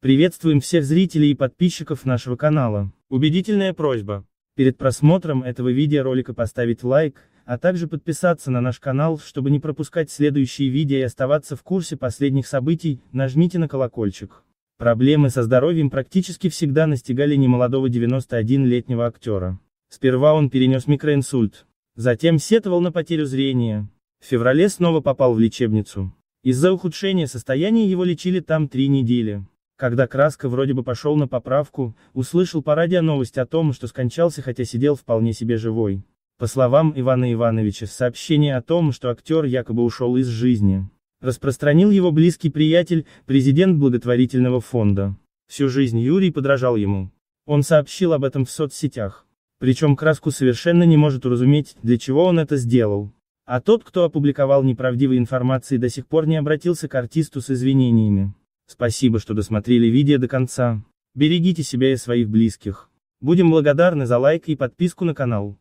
Приветствуем всех зрителей и подписчиков нашего канала. Убедительная просьба. Перед просмотром этого видеоролика поставить лайк, а также подписаться на наш канал, чтобы не пропускать следующие видео и оставаться в курсе последних событий, нажмите на колокольчик. Проблемы со здоровьем практически всегда настигали немолодого 91-летнего актера. Сперва он перенес микроинсульт, затем сетовал на потерю зрения. В феврале снова попал в лечебницу. Из-за ухудшения состояния его лечили там три недели. Когда Краска вроде бы пошел на поправку, услышал по радио новость о том, что скончался, хотя сидел вполне себе живой. По словам Ивана Ивановича, сообщение о том, что актер якобы ушел из жизни, распространил его близкий приятель, президент благотворительного фонда. Всю жизнь Юрий подражал ему. Он сообщил об этом в соцсетях. Причем Краску совершенно не может уразуметь, для чего он это сделал. А тот, кто опубликовал неправдивые информации до сих пор не обратился к артисту с извинениями. Спасибо, что досмотрели видео до конца. Берегите себя и своих близких. Будем благодарны за лайк и подписку на канал.